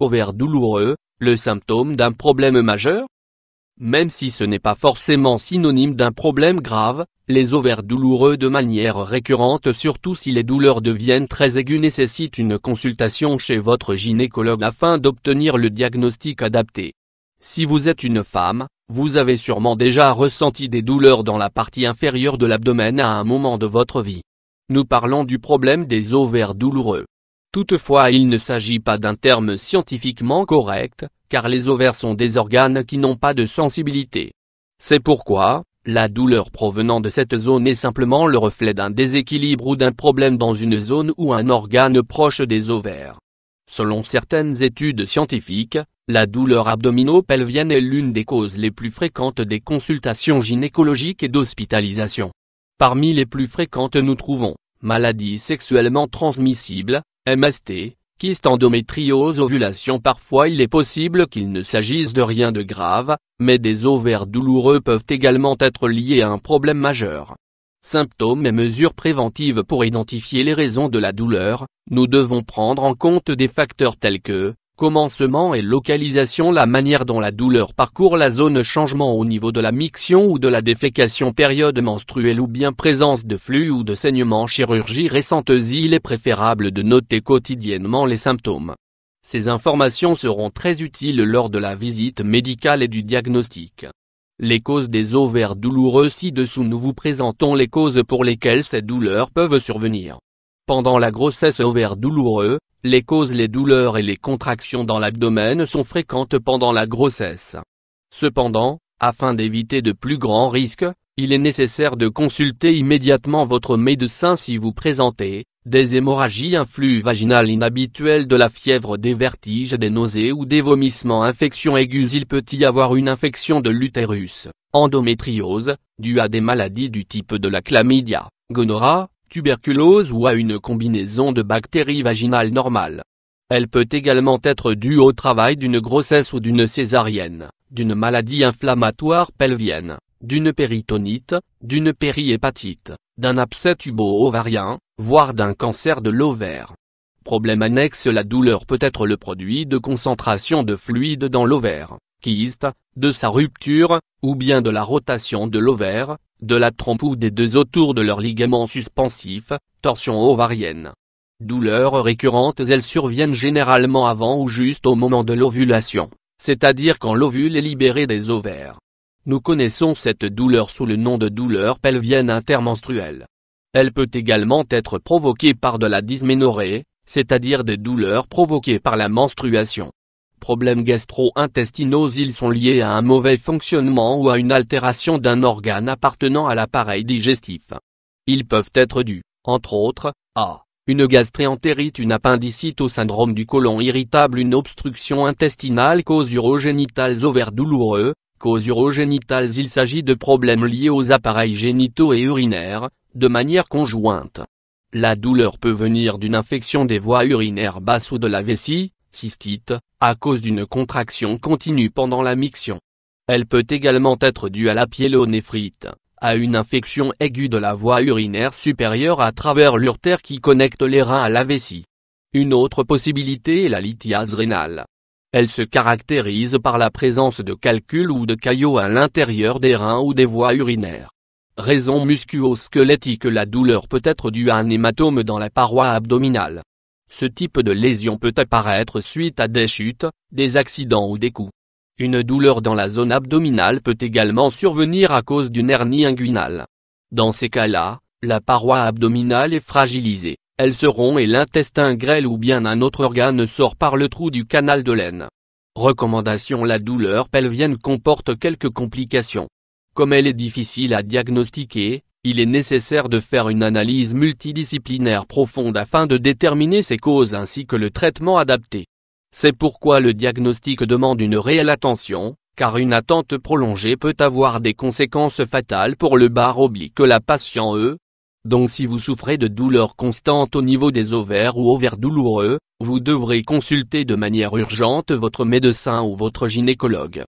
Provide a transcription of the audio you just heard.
Overs douloureux, le symptôme d'un problème majeur Même si ce n'est pas forcément synonyme d'un problème grave, les ovaires douloureux de manière récurrente surtout si les douleurs deviennent très aiguës nécessitent une consultation chez votre gynécologue afin d'obtenir le diagnostic adapté. Si vous êtes une femme, vous avez sûrement déjà ressenti des douleurs dans la partie inférieure de l'abdomen à un moment de votre vie. Nous parlons du problème des ovaires douloureux. Toutefois il ne s'agit pas d'un terme scientifiquement correct, car les ovaires sont des organes qui n'ont pas de sensibilité. C'est pourquoi, la douleur provenant de cette zone est simplement le reflet d'un déséquilibre ou d'un problème dans une zone ou un organe proche des ovaires. Selon certaines études scientifiques, la douleur abdominopelvienne est l'une des causes les plus fréquentes des consultations gynécologiques et d'hospitalisation. Parmi les plus fréquentes nous trouvons, maladies sexuellement transmissibles, MST, kyste endométriose ovulation Parfois il est possible qu'il ne s'agisse de rien de grave, mais des ovaires douloureux peuvent également être liés à un problème majeur. Symptômes et mesures préventives Pour identifier les raisons de la douleur, nous devons prendre en compte des facteurs tels que, Commencement et localisation La manière dont la douleur parcourt la zone changement au niveau de la miction ou de la défécation période menstruelle ou bien présence de flux ou de saignement chirurgie récente Il est préférable de noter quotidiennement les symptômes. Ces informations seront très utiles lors de la visite médicale et du diagnostic. Les causes des ovaires douloureux ci-dessous nous vous présentons les causes pour lesquelles ces douleurs peuvent survenir. Pendant la grossesse ovaires douloureux, les causes Les douleurs et les contractions dans l'abdomen sont fréquentes pendant la grossesse. Cependant, afin d'éviter de plus grands risques, il est nécessaire de consulter immédiatement votre médecin si vous présentez des hémorragies, un flux vaginal inhabituel de la fièvre, des vertiges, des nausées ou des vomissements, infection aiguës. Il peut y avoir une infection de l'utérus, endométriose, due à des maladies du type de la chlamydia, gonorrhée tuberculose ou à une combinaison de bactéries vaginales normales. Elle peut également être due au travail d'une grossesse ou d'une césarienne, d'une maladie inflammatoire pelvienne, d'une péritonite, d'une périhépatite, d'un abcès tubo-ovarien, voire d'un cancer de l'ovaire. Problème annexe La douleur peut être le produit de concentration de fluide dans l'ovaire, kyste, de sa rupture, ou bien de la rotation de l'ovaire, de la trompe ou des deux autour de leurs ligaments suspensifs, torsion ovarienne. Douleurs récurrentes elles surviennent généralement avant ou juste au moment de l'ovulation, c'est-à-dire quand l'ovule est libéré des ovaires. Nous connaissons cette douleur sous le nom de douleur pelvienne intermenstruelle. Elle peut également être provoquée par de la dysménorrhée, c'est-à-dire des douleurs provoquées par la menstruation problèmes gastro-intestinaux ils sont liés à un mauvais fonctionnement ou à une altération d'un organe appartenant à l'appareil digestif. Ils peuvent être dus, entre autres, à une gastréentérite, une appendicite au syndrome du côlon irritable, une obstruction intestinale, cause urogénitales ovaires douloureux, causes urogénitales il s'agit de problèmes liés aux appareils génitaux et urinaires, de manière conjointe. La douleur peut venir d'une infection des voies urinaires basses ou de la vessie, cystite, à cause d'une contraction continue pendant la miction. Elle peut également être due à la pyélonéphrite, à une infection aiguë de la voie urinaire supérieure à travers l'urtère qui connecte les reins à la vessie. Une autre possibilité est la lithiase rénale. Elle se caractérise par la présence de calculs ou de caillots à l'intérieur des reins ou des voies urinaires. Raison musculo-squelettique La douleur peut être due à un hématome dans la paroi abdominale, ce type de lésion peut apparaître suite à des chutes, des accidents ou des coups. Une douleur dans la zone abdominale peut également survenir à cause d'une hernie inguinale. Dans ces cas-là, la paroi abdominale est fragilisée, elle se rompt et l'intestin grêle ou bien un autre organe sort par le trou du canal de laine. Recommandation La douleur pelvienne comporte quelques complications. Comme elle est difficile à diagnostiquer, il est nécessaire de faire une analyse multidisciplinaire profonde afin de déterminer ses causes ainsi que le traitement adapté. C'est pourquoi le diagnostic demande une réelle attention, car une attente prolongée peut avoir des conséquences fatales pour le bar oblique la patiente. E. Donc si vous souffrez de douleurs constantes au niveau des ovaires ou ovaires douloureux, vous devrez consulter de manière urgente votre médecin ou votre gynécologue.